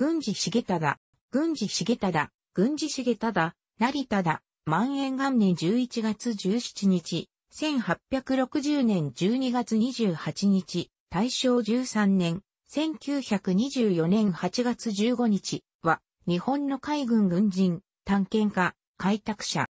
軍事重忠、軍事重忠、軍事重忠、成忠、万延元年11月17日、1860年12月28日、大正13年、1924年8月15日は、日本の海軍軍人、探検家、開拓者。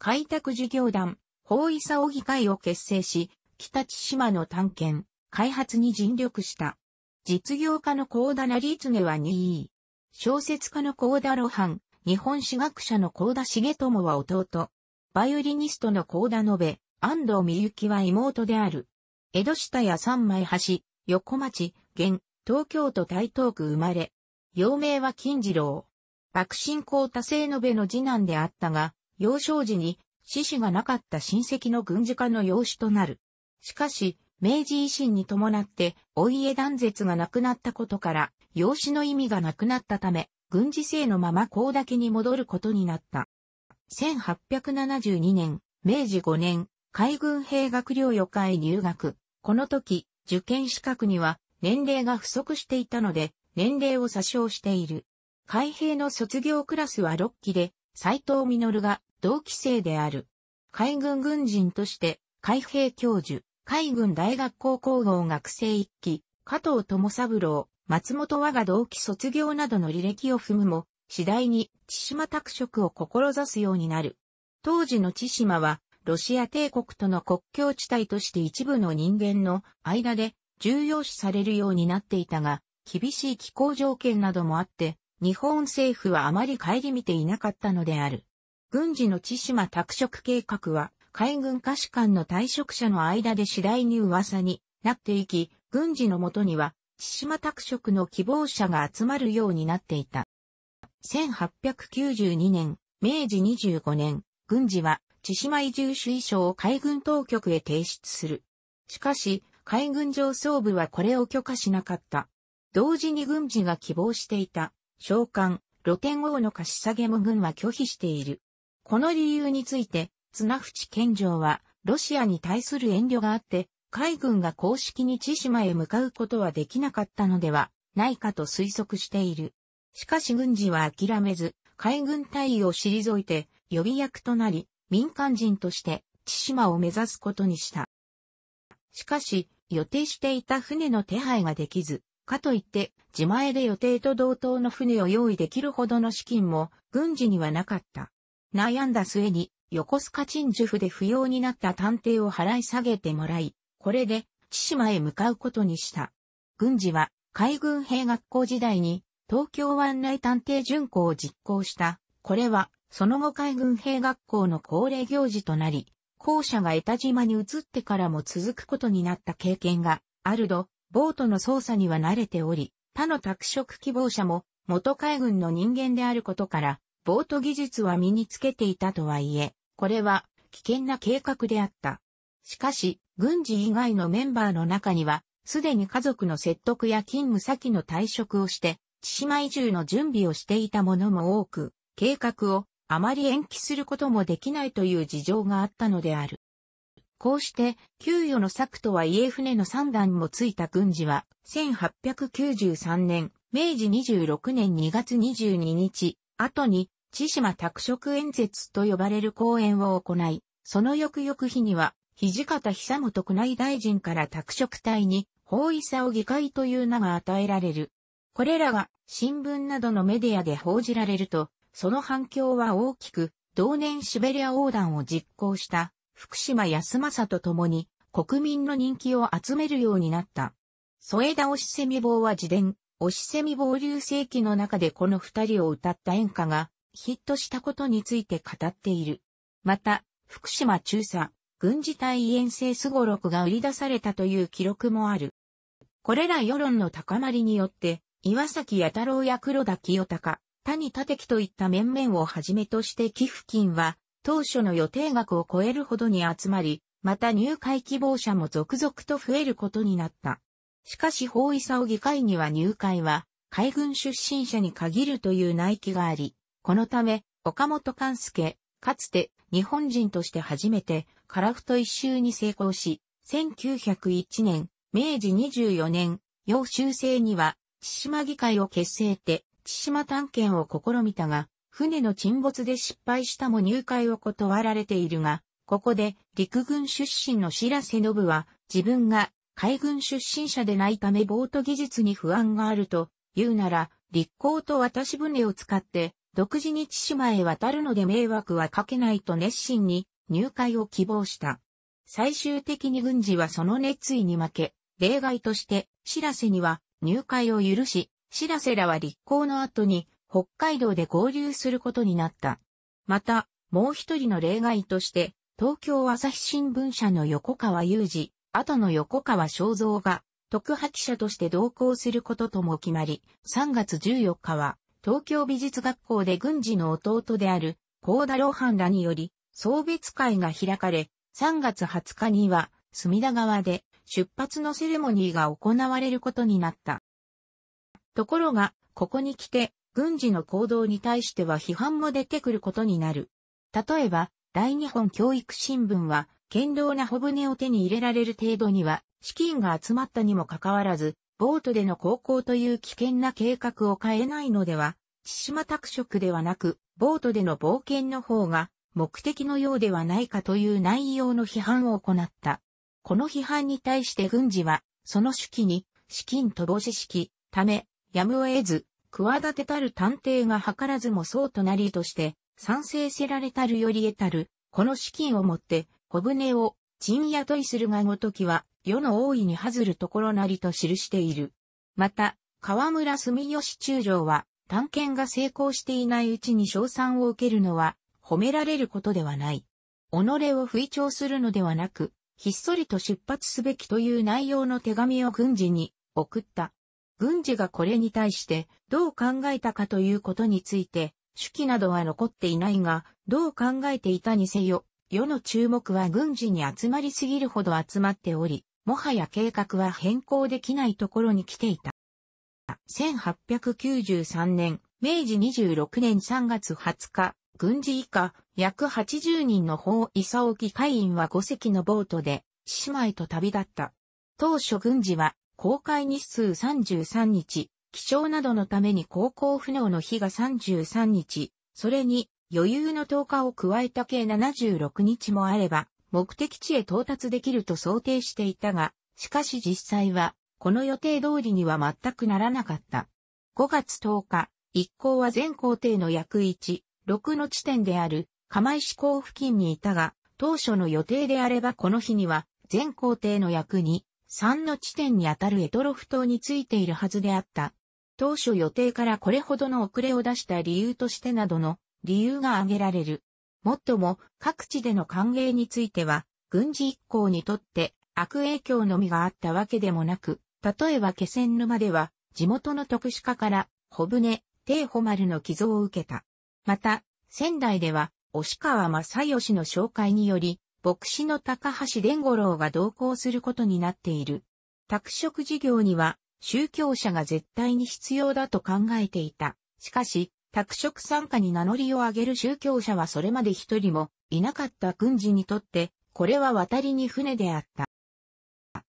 開拓事業団、法医佐尾議会を結成し、北千島の探検、開発に尽力した。実業家の高田成常は2位。小説家の高田露伴、日本史学者の高田重友は弟。バイオリニストの高田延安藤美幸は妹である。江戸下や三枚橋、横町、現、東京都台東区生まれ。幼名は金次郎。爆心校多生延の次男であったが、幼少時に、死死がなかった親戚の軍事家の養子となる。しかし、明治維新に伴ってお家断絶がなくなったことから、養子の意味がなくなったため、軍事制のままだ岳に戻ることになった。1872年、明治5年、海軍兵学療養会入学。この時、受験資格には年齢が不足していたので、年齢を詐称している。海兵の卒業クラスは6期で、斎藤実が同期生である。海軍軍人として、海兵教授、海軍大学校工学生一期、加藤智三郎、松本我が同期卒業などの履歴を踏むも、次第に千島拓殖を志すようになる。当時の千島は、ロシア帝国との国境地帯として一部の人間の間で重要視されるようになっていたが、厳しい気候条件などもあって、日本政府はあまり顧みていなかったのである。軍事の千島拓殖計画は、海軍下士官の退職者の間で次第に噂になっていき、軍事のもとには、千島拓殖の希望者が集まるようになっていた。1892年、明治25年、軍事は、千島移住主意書を海軍当局へ提出する。しかし、海軍上層部はこれを許可しなかった。同時に軍事が希望していた、召喚、露天王の貸し下げも軍は拒否している。この理由について、綱淵健城は、ロシアに対する遠慮があって、海軍が公式に千島へ向かうことはできなかったのではないかと推測している。しかし軍事は諦めず、海軍隊員を退いて予備役となり、民間人として千島を目指すことにした。しかし、予定していた船の手配ができず、かといって、自前で予定と同等の船を用意できるほどの資金も軍事にはなかった。悩んだ末に横須賀鎮守府で不要になった探偵を払い下げてもらい、これで、千島へ向かうことにした。軍事は、海軍兵学校時代に、東京湾内探偵巡行を実行した。これは、その後海軍兵学校の恒例行事となり、校舎が江田島に移ってからも続くことになった経験が、あるど、ボートの操作には慣れており、他の拓殖希望者も、元海軍の人間であることから、ボート技術は身につけていたとはいえ、これは危険な計画であった。しかし、軍事以外のメンバーの中には、すでに家族の説得や勤務先の退職をして、千島移住の準備をしていた者も多く、計画をあまり延期することもできないという事情があったのである。こうして、給与の策とはいえ船の三段もついた軍事は、1893年、明治26年2月22日、後に、千島拓殖演説と呼ばれる講演を行い、その翌々日には、土方久元宮内大臣から拓殖隊に、法医さを議会という名が与えられる。これらが新聞などのメディアで報じられると、その反響は大きく、同年シベリア横断を実行した福島康政と共に国民の人気を集めるようになった。添田押せみ棒は自伝、押せみ棒流星期の中でこの二人を歌った演歌がヒットしたことについて語っている。また、福島中佐、軍事隊遠征すごろくが売り出されたという記録もある。これら世論の高まりによって、岩崎弥太郎や黒田清隆、谷立樹といった面々をはじめとして寄付金は、当初の予定額を超えるほどに集まり、また入会希望者も続々と増えることになった。しかし法医佐を議会には入会は、海軍出身者に限るという内規があり、このため、岡本勘介、かつて日本人として初めてカラフト一周に成功し、1901年、明治24年、要修正には、千島議会を結成て、千島探検を試みたが、船の沈没で失敗したも入会を断られているが、ここで陸軍出身の白瀬信は、自分が海軍出身者でないためボート技術に不安があると、言うなら、立候と渡し船を使って独自に千島へ渡るので迷惑はかけないと熱心に入会を希望した。最終的に軍事はその熱意に負け、例外として、知らせには入会を許し、知らせらは立候の後に北海道で合流することになった。また、もう一人の例外として、東京朝日新聞社の横川雄二、後の横川正造が、特派記者として同行することとも決まり、3月14日は、東京美術学校で軍事の弟である、高田露伴らにより、送別会が開かれ、3月20日には、隅田川で出発のセレモニーが行われることになった。ところが、ここに来て、軍事の行動に対しては批判も出てくることになる。例えば、大日本教育新聞は、堅牢な小舟を手に入れられる程度には、資金が集まったにもかかわらず、ボートでの航行という危険な計画を変えないのでは、千島拓殖ではなく、ボートでの冒険の方が目的のようではないかという内容の批判を行った。この批判に対して軍事は、その手記に、資金乏し式、ため、やむを得ず、企てたる探偵が図らずもそうとなりとして、賛成せられたるより得たる、この資金をもって、小舟を、賃雇いするがごときは、世の大いに外るところなりと記している。また、河村住吉中将は、探検が成功していないうちに賞賛を受けるのは、褒められることではない。己を吹聴するのではなく、ひっそりと出発すべきという内容の手紙を軍事に送った。軍事がこれに対してどう考えたかということについて、手記などは残っていないが、どう考えていたにせよ、世の注目は軍事に集まりすぎるほど集まっており、もはや計画は変更できないところに来ていた。1893年、明治26年3月20日、軍事以下、約80人の法佐沖会員は5隻のボートで、姉妹と旅立った。当初軍事は、公開日数33日、気象などのために航行不能の日が33日、それに余裕の10日を加えた計76日もあれば、目的地へ到達できると想定していたが、しかし実際は、この予定通りには全くならなかった。5月10日、一行は全行程の約1、6の地点である釜石港付近にいたが、当初の予定であればこの日には、全行程の約2、3の地点にあたるエトロフ島についているはずであった。当初予定からこれほどの遅れを出した理由としてなどの理由が挙げられる。もっとも、各地での歓迎については、軍事一行にとって悪影響のみがあったわけでもなく、例えば気仙沼では、地元の特殊化から、小舟、帝穂丸の寄贈を受けた。また、仙台では、押川正義の紹介により、牧師の高橋伝五郎が同行することになっている。拓殖事業には、宗教者が絶対に必要だと考えていた。しかし、拓殖参加に名乗りを上げる宗教者はそれまで一人もいなかった軍事にとって、これは渡りに船であった。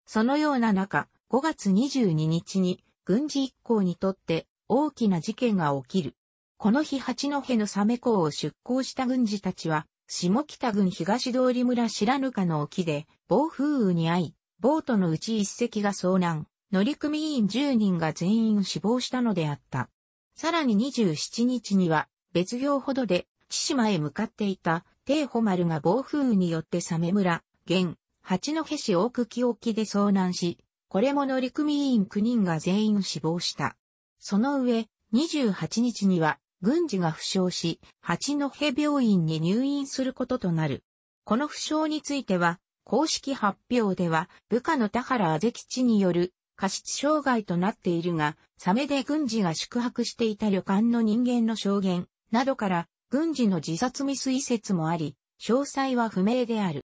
そのような中、5月22日に軍事一行にとって大きな事件が起きる。この日八戸のサメ港を出港した軍事たちは、下北郡東通村白糠の沖で暴風雨に遭い、ボートのうち一隻が遭難、乗組員10人が全員死亡したのであった。さらに27日には、別業ほどで、千島へ向かっていた、帝穂丸が暴風雨によってサメ村、現、八戸市大茎沖で遭難し、これも乗組員9人が全員死亡した。その上、28日には、軍事が負傷し、八戸病院に入院することとなる。この負傷については、公式発表では、部下の田原あぜ吉による過失障害となっているが、サメで軍事が宿泊していた旅館の人間の証言などから、軍事の自殺未遂説もあり、詳細は不明である。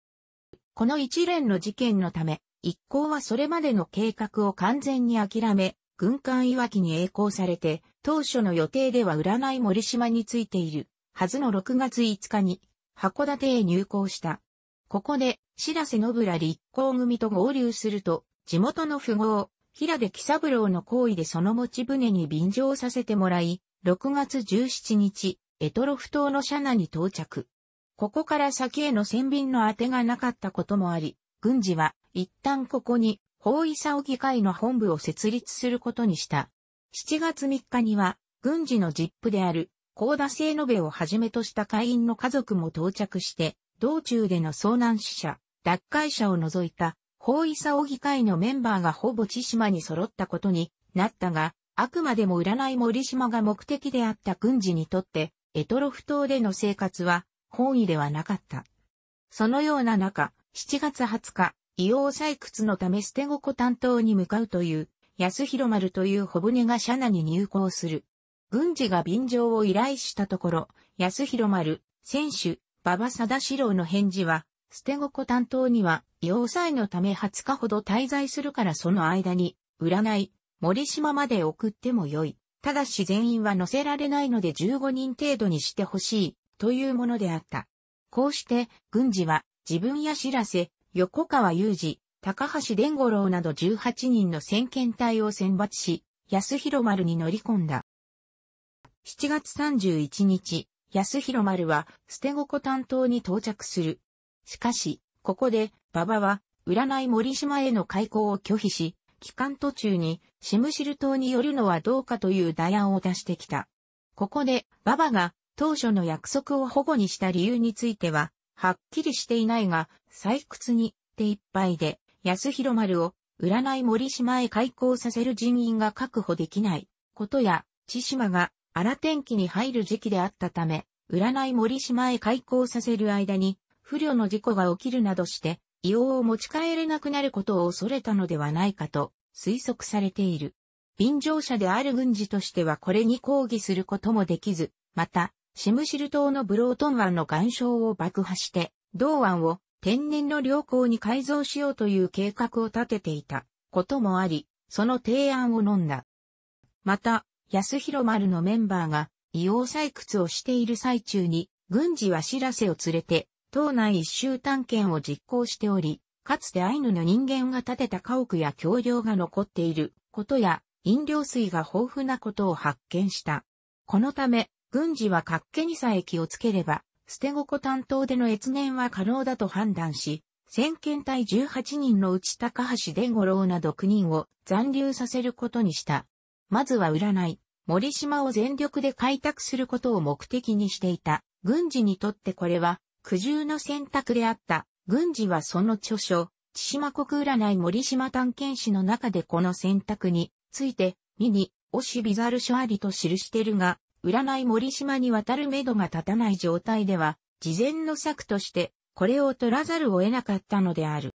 この一連の事件のため、一行はそれまでの計画を完全に諦め、軍艦岩木に栄光されて、当初の予定では占い森島についている、はずの6月5日に、函館へ入港した。ここで、白瀬信ら一行組と合流すると、地元の富豪、平出喜三郎の行為でその持ち船に便乗させてもらい、6月17日、エトロフ島のシャナに到着。ここから先への船便の当てがなかったこともあり、軍事は一旦ここに法医佐オ議会の本部を設立することにした。7月3日には、軍事のジップである、高田聖延をはじめとした会員の家族も到着して、道中での遭難死者、脱会者を除いた法医佐尾議会のメンバーがほぼ千島に揃ったことになったが、あくまでも占い森島が目的であった軍事にとって、エトロフ島での生活は本意ではなかった。そのような中、7月20日、硫黄採掘のため捨て子担当に向かうという、安広丸という小舟が社内に入港する。軍事が便乗を依頼したところ、安広丸、選手、馬場貞志郎の返事は、捨て子担当には要塞のため20日ほど滞在するからその間に、占い、森島まで送ってもよい。ただし全員は乗せられないので15人程度にしてほしい、というものであった。こうして、軍事は、自分や知らせ、横川裕二、高橋伝五郎など18人の先遣隊を選抜し、安広丸に乗り込んだ。7月31日、安広丸は捨て子担当に到着する。しかし、ここで馬場は、占い森島への開港を拒否し、期間途中に、シムシル島によるのはどうかという代案を出してきた。ここで、馬場が、当初の約束を保護にした理由については、はっきりしていないが、採掘に、手一杯で、安広丸を、占い森島へ開港させる人員が確保できない、ことや、千島が荒天気に入る時期であったため、占い森島へ開港させる間に、不慮の事故が起きるなどして、硫黄を持ち帰れなくなることを恐れたのではないかと推測されている。便乗者である軍事としてはこれに抗議することもできず、また、シムシル島のブロートン湾の岩礁を爆破して、同湾を天然の良港に改造しようという計画を立てていたこともあり、その提案を飲んだ。また、安広丸のメンバーが硫黄採掘をしている最中に、軍事は知らせを連れて島内一周探検を実行しており、かつてアイヌの人間が建てた家屋や橋梁が残っていることや、飲料水が豊富なことを発見した。このため、軍事は活気にさえ気をつければ、捨てごこ担当での越年は可能だと判断し、先遣隊18人のうち高橋伝五郎など9人を残留させることにした。まずは占い、森島を全力で開拓することを目的にしていた。軍事にとってこれは苦渋の選択であった。軍事はその著書、千島国占い森島探検史の中でこの選択について、ミニ、オシビザル書ありと記してるが、占い森島に渡る目処が立たない状態では、事前の策として、これを取らざるを得なかったのである。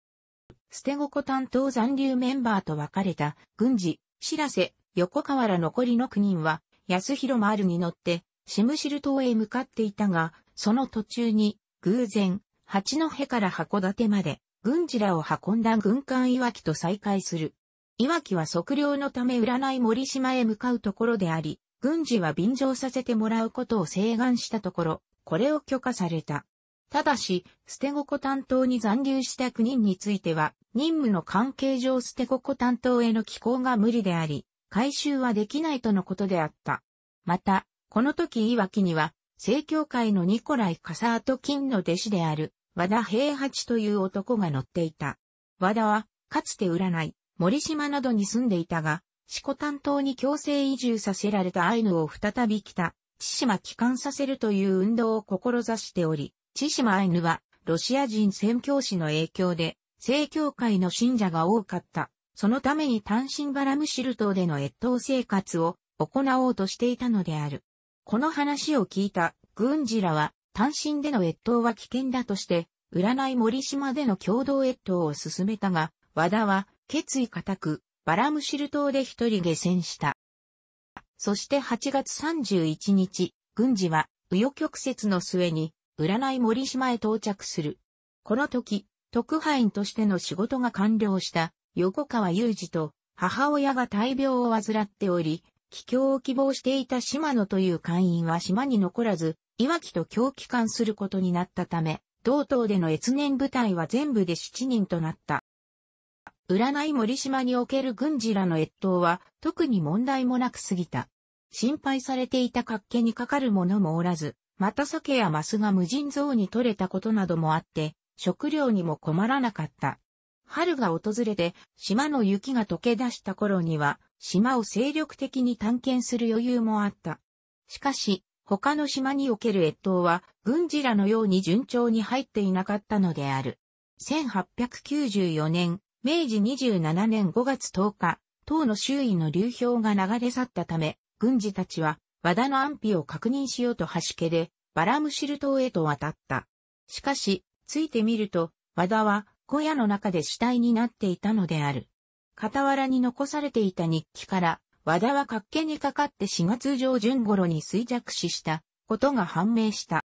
捨て子担当残留メンバーと別れた、軍事、知らせ、横河原残りの9人は、安広丸に乗って、シムシル島へ向かっていたが、その途中に、偶然、八戸から函館まで、軍事らを運んだ軍艦いわきと再会する。いわきは測量のため占い森島へ向かうところであり、軍事は便乗させてもらうことを請願したところ、これを許可された。ただし、捨て心担当に残留した9人については、任務の関係上捨て心担当への寄稿が無理であり、回収はできないとのことであった。また、この時いわきには、正教会のニコライ・カサート・キンの弟子である、和田平八という男が乗っていた。和田は、かつて占い、森島などに住んでいたが、四股担当に強制移住させられたアイヌを再び来た、千島帰還させるという運動を志しており、千島アイヌは、ロシア人宣教師の影響で、正教会の信者が多かった。そのために単身バラムシル島での越冬生活を行おうとしていたのである。この話を聞いた軍事らは単身での越冬は危険だとして、占い森島での共同越冬を進めたが、和田は決意固く、バラムシル島で一人下船した。そして8月31日、軍事は、紆余曲折の末に、占い森島へ到着する。この時、特派員としての仕事が完了した、横川雄二と、母親が大病を患っており、帰郷を希望していた島野という会員は島に残らず、いわきと共帰還することになったため、同等での越年部隊は全部で7人となった。占い森島における軍事らの越冬は特に問題もなく過ぎた。心配されていた活気にかかる者もおらず、また酒やマスが無尽蔵に取れたことなどもあって、食料にも困らなかった。春が訪れて、島の雪が溶け出した頃には、島を精力的に探検する余裕もあった。しかし、他の島における越冬は、軍事らのように順調に入っていなかったのである。1894年、明治27年5月10日、島の周囲の流氷が流れ去ったため、軍事たちは、和田の安否を確認しようと橋家で、バラムシル島へと渡った。しかし、ついてみると、和田は小屋の中で死体になっていたのである。傍らに残されていた日記から、和田は活気にかかって4月上旬頃に衰弱死したことが判明した。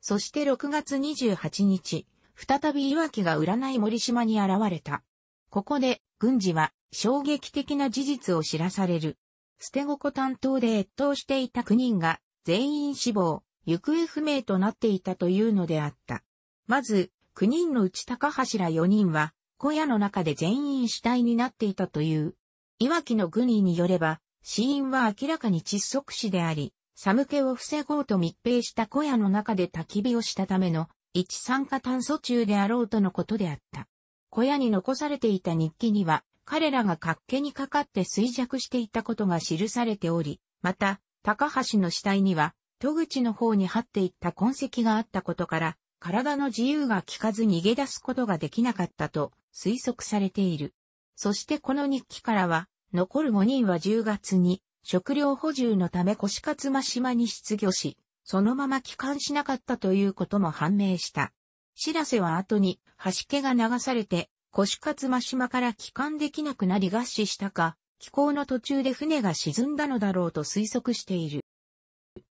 そして6月28日、再び岩木が占い森島に現れた。ここで、軍事は衝撃的な事実を知らされる。捨て子担当で越冬していた9人が全員死亡、行方不明となっていたというのであった。まず、9人のうち高柱4人は小屋の中で全員死体になっていたという。いわきの軍医によれば、死因は明らかに窒息死であり、寒気を防ごうと密閉した小屋の中で焚き火をしたための一酸化炭素中であろうとのことであった。小屋に残されていた日記には、彼らが活気にかかって衰弱していたことが記されており、また、高橋の死体には、戸口の方に張っていった痕跡があったことから、体の自由が効かず逃げ出すことができなかったと推測されている。そしてこの日記からは、残る5人は10月に食料補充のため腰勝間島に失業し、そのまま帰還しなかったということも判明した。知らせは後に、橋家が流されて、腰勝間島から帰還できなくなり合死したか、気候の途中で船が沈んだのだろうと推測している。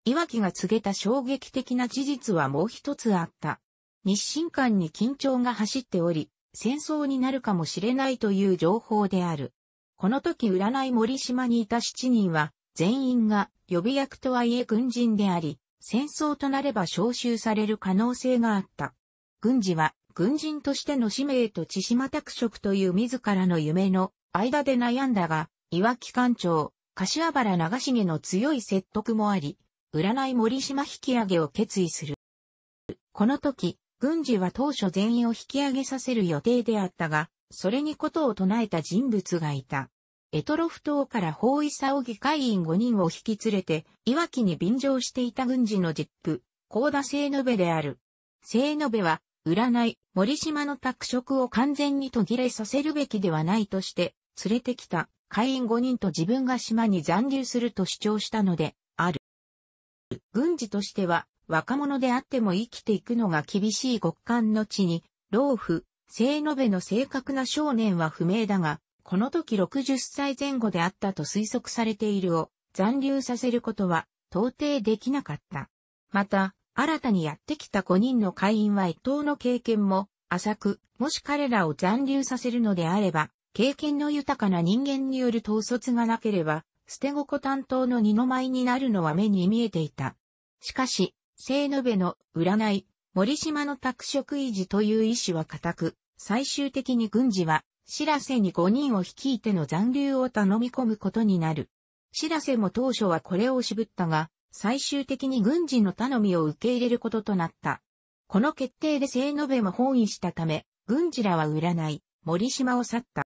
岩木が告げた衝撃的な事実はもう一つあった。日清間に緊張が走っており、戦争になるかもしれないという情報である。この時占い森島にいた7人は、全員が予備役とはいえ軍人であり、戦争となれば召集される可能性があった。軍事は、軍人としての使命と千島拓殖という自らの夢の間で悩んだが、岩木艦長、柏原長重の強い説得もあり、占い森島引き上げを決意する。この時、軍事は当初全員を引き上げさせる予定であったが、それにことを唱えた人物がいた。エトロフ島から包囲騒を議会員5人を引き連れて、いわきに便乗していた軍事の実父、高田聖延である。聖延は、占い、森島の拓殖を完全に途切れさせるべきではないとして、連れてきた会員5人と自分が島に残留すると主張したので、ある。軍事としては、若者であっても生きていくのが厳しい極寒の地に、老婦、性延べの正確な少年は不明だが、この時60歳前後であったと推測されているを残留させることは到底できなかった。また、新たにやってきた5人の会員は一等の経験も浅く、もし彼らを残留させるのであれば、経験の豊かな人間による統率がなければ、捨て子担当の二の舞になるのは目に見えていた。しかし、聖延べの占い、森島の拓殖維持という意志は固く、最終的に軍事は、白瀬に5人を率いての残留を頼み込むことになる。白瀬も当初はこれを渋ったが、最終的に軍事の頼みを受け入れることとなった。この決定で聖延べも本意したため、軍事らは占い、森島を去った。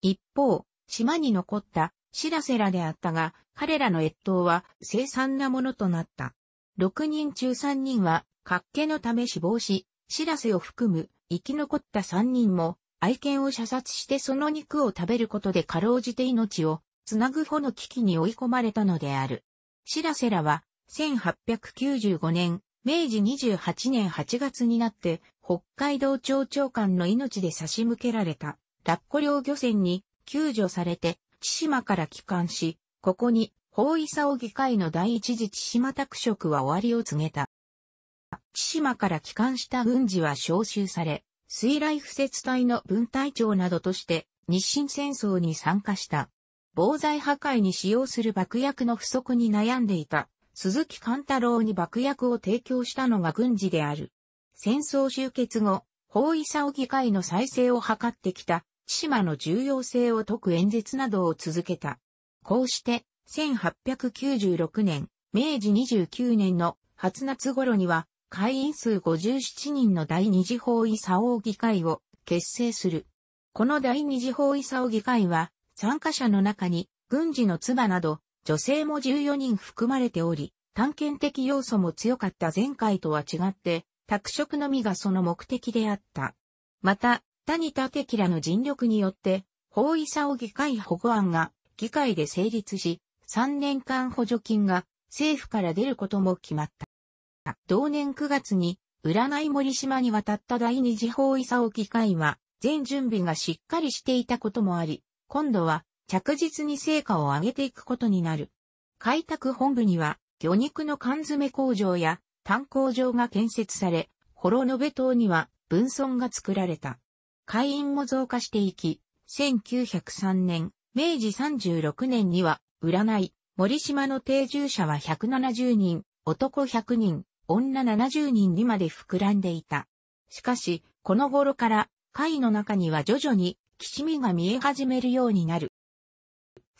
一方、島に残った、白瀬らであったが、彼らの越冬は凄惨なものとなった。6人中3人は、活家のため死亡し、しらせを含む生き残った3人も、愛犬を射殺してその肉を食べることでかろうじて命をつなぐ穂の危機に追い込まれたのである。しらせらは、1895年、明治28年8月になって、北海道庁長官の命で差し向けられた、ラッコ漁漁船に救助されて、千島から帰還し、ここに法医佐議会の第一次千島拓殖は終わりを告げた。千島から帰還した軍事は招集され、水雷不設隊の分隊長などとして日清戦争に参加した。防災破壊に使用する爆薬の不足に悩んでいた鈴木貫太郎に爆薬を提供したのが軍事である。戦争終結後、法医佐議会の再生を図ってきた、千島の重要性を説く演説などを続けた。こうして、1896年、明治29年の初夏頃には、会員数57人の第二次法医佐王議会を結成する。この第二次法医佐王議会は、参加者の中に、軍事の唾など、女性も14人含まれており、探検的要素も強かった前回とは違って、拓殖のみがその目的であった。また、谷田テキラの尽力によって、法医佐王議会保護案が議会で成立し、3年間補助金が政府から出ることも決まった。同年9月に占い森島に渡った第二次法伊佐機会は全準備がしっかりしていたこともあり、今度は着実に成果を上げていくことになる。開拓本部には魚肉の缶詰工場や炭工場が建設され、幌延島には分村が作られた。会員も増加していき、1903年、明治36年には占い、森島の定住者は170人、男100人、女70人にまで膨らんでいた。しかし、この頃から、会の中には徐々に、きしみが見え始めるようになる。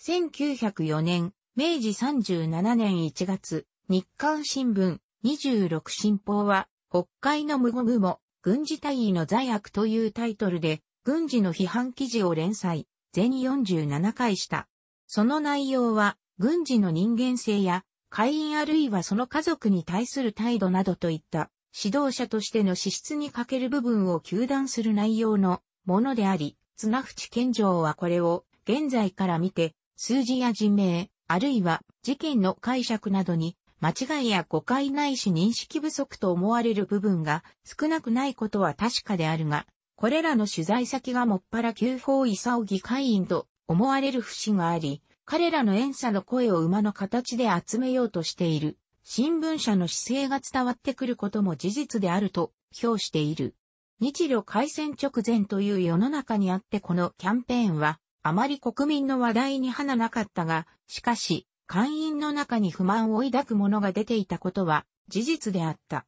1904年、明治37年1月、日刊新聞、26新報は、北海の無ゴグ軍事大尉の罪悪というタイトルで、軍事の批判記事を連載、全47回した。その内容は、軍事の人間性や、会員あるいはその家族に対する態度などといった指導者としての資質に欠ける部分を求断する内容のものであり、綱淵健城はこれを現在から見て数字や人名、あるいは事件の解釈などに間違いや誤解ないし認識不足と思われる部分が少なくないことは確かであるが、これらの取材先がもっぱら旧法勲議会員と思われる節があり、彼らの演者の声を馬の形で集めようとしている、新聞社の姿勢が伝わってくることも事実であると評している。日露開戦直前という世の中にあってこのキャンペーンは、あまり国民の話題に花なかったが、しかし、会員の中に不満を抱く者が出ていたことは事実であった。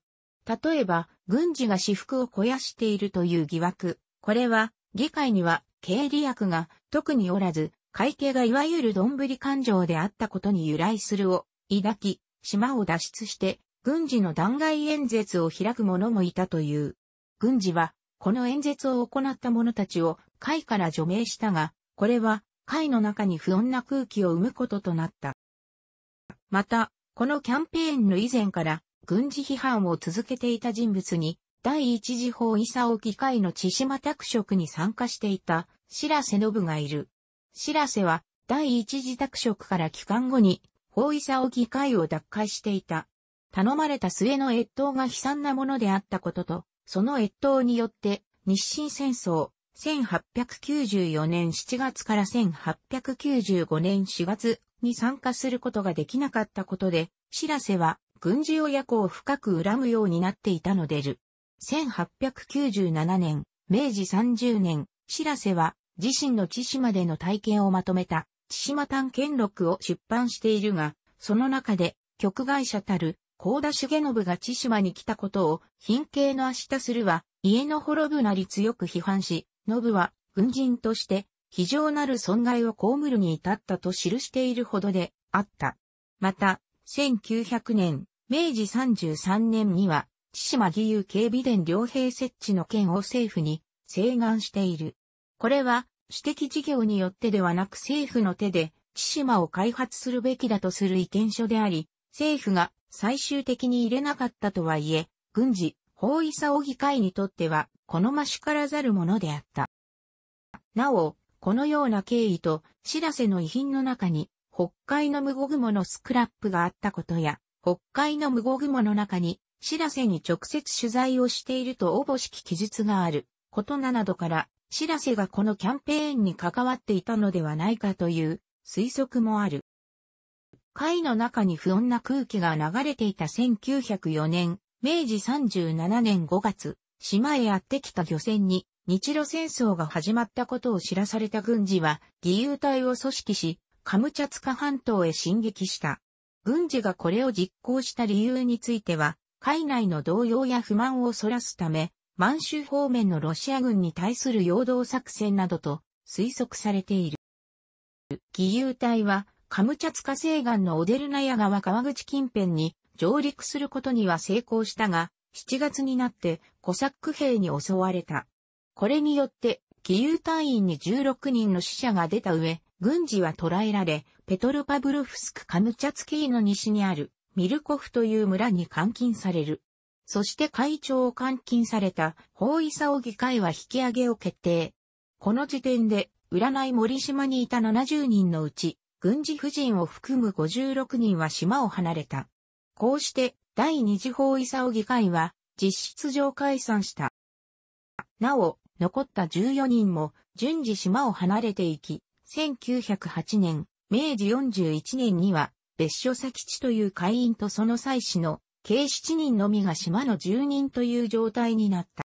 例えば、軍事が私服を肥やしているという疑惑。これは、議会には経理役が特におらず、会計がいわゆるどんぶり勘定であったことに由来するを抱き、島を脱出して、軍事の弾劾演説を開く者もいたという。軍事は、この演説を行った者たちを会から除名したが、これは会の中に不穏な空気を生むこととなった。また、このキャンペーンの以前から軍事批判を続けていた人物に、第一次法伊佐沖会の千島拓職に参加していた白瀬信がいる。白瀬は、第一次宅職から帰還後に、法医者を議会を脱会していた。頼まれた末の越冬が悲惨なものであったことと、その越冬によって、日清戦争、1894年7月から1895年4月に参加することができなかったことで、白瀬は軍事親子を深く恨むようになっていたのでる。1897年、明治30年、知らせは自身の千島での体験をまとめた千島探検録を出版しているが、その中で局外者たる高田重信が千島に来たことを貧形の明日するは家の滅ぶなり強く批判し、信は軍人として非常なる損害を被るに至ったと記しているほどであった。また、1900年、明治33年には、千島義勇警備殿両兵設置の件を政府に請願している。これは、私的事業によってではなく政府の手で、千島を開発するべきだとする意見書であり、政府が最終的に入れなかったとはいえ、軍事、法医を議会にとっては、好ましからざるものであった。なお、このような経緯と、知らせの遺品の中に、北海の無後雲のスクラップがあったことや、北海の無後雲の中に、知らせに直接取材をしているとおぼしき記述がある。ことなどから、知らせがこのキャンペーンに関わっていたのではないかという推測もある。会の中に不穏な空気が流れていた1904年、明治37年5月、島へやってきた漁船に日露戦争が始まったことを知らされた軍事は義勇隊を組織し、カムチャツカ半島へ進撃した。軍事がこれを実行した理由については、海内の動揺や不満をそらすため、満州方面のロシア軍に対する陽動作戦などと推測されている。義勇隊は、カムチャツカ西岸のオデルナヤ川川口近辺に上陸することには成功したが、7月になってコサック兵に襲われた。これによって、義勇隊員に16人の死者が出た上、軍事は捕らえられ、ペトルパブルフスク・カムチャツキーの西にあるミルコフという村に監禁される。そして会長を監禁された法医佐尾議会は引き上げを決定。この時点で、占い森島にいた70人のうち、軍事婦人を含む56人は島を離れた。こうして、第二次法医佐尾議会は、実質上解散した。なお、残った14人も、順次島を離れていき、1908年、明治41年には、別所先地という会員とその妻子の計7人のみが島の住人という状態になった。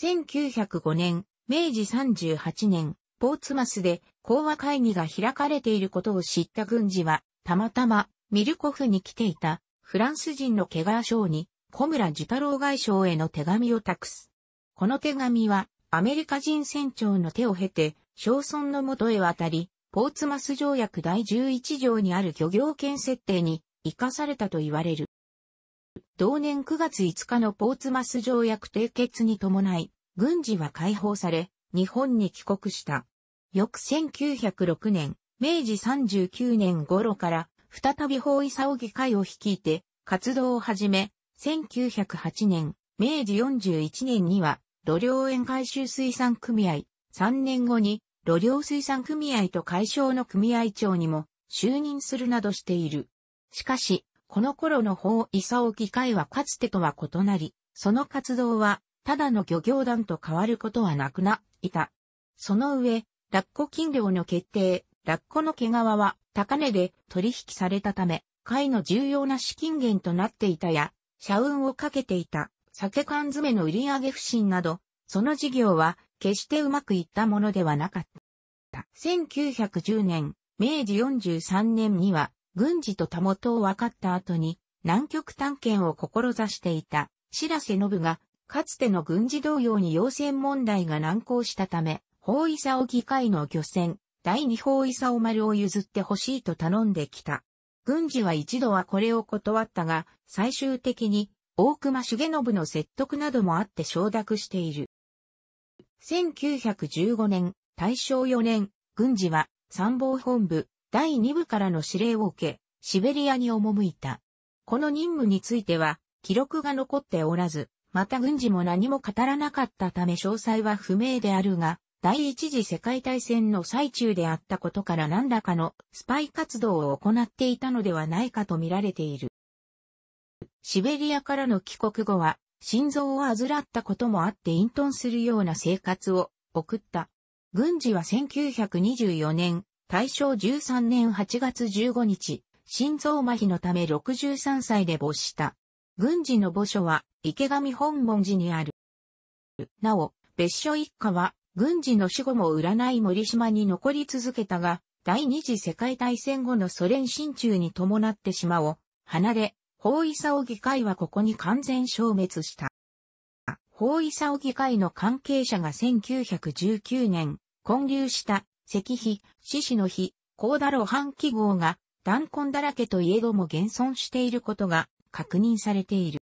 1905年、明治38年、ポーツマスで講和会議が開かれていることを知った軍事は、たまたまミルコフに来ていたフランス人のケガー将に小村寿太郎外相への手紙を託す。この手紙はアメリカ人船長の手を経て、小村の元へ渡り、ポーツマス条約第11条にある漁業権設定に生かされたと言われる。同年9月5日のポーツマス条約締結に伴い、軍事は解放され、日本に帰国した。翌1906年、明治39年頃から、再び法医騒尾議会を率いて、活動を始め、1908年、明治41年には、土量園回収水産組合、3年後に、土量水産組合と解消の組合長にも、就任するなどしている。しかし、この頃の法伊佐置会はかつてとは異なり、その活動は、ただの漁業団と変わることはなくな、いた。その上、ラッコ禁の決定、ラッコの毛皮は高値で取引されたため、会の重要な資金源となっていたや、社運をかけていた酒缶詰の売上不振など、その事業は決してうまくいったものではなかった。1910年、明治43年には軍事とた元を分かった後に、南極探検を志していた、白瀬信が、かつての軍事同様に要戦問題が難航したため、法伊佐を議会の漁船、第二法伊佐を丸を譲ってほしいと頼んできた。軍事は一度はこれを断ったが、最終的に、大隈重信の説得などもあって承諾している。1915年、大正4年、軍事は参謀本部、第2部からの指令を受け、シベリアに赴いた。この任務については、記録が残っておらず、また軍事も何も語らなかったため詳細は不明であるが、第一次世界大戦の最中であったことから何らかのスパイ活動を行っていたのではないかと見られている。シベリアからの帰国後は、心臓を患ったこともあって隠遁するような生活を送った。軍事は1924年、大正13年8月15日、心臓麻痺のため63歳で没した。軍事の墓所は池上本門寺にある。なお、別所一家は軍事の死後も占い森島に残り続けたが、第二次世界大戦後のソ連進駐に伴って島を離れ、法医佐尾議会はここに完全消滅した。法医佐尾議会の関係者が1919年、混流した石碑、獅子の碑、高田露伴記号が、弾痕だらけといえども現存していることが確認されている。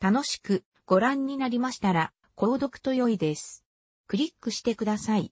楽しくご覧になりましたら、購読と良いです。クリックしてください。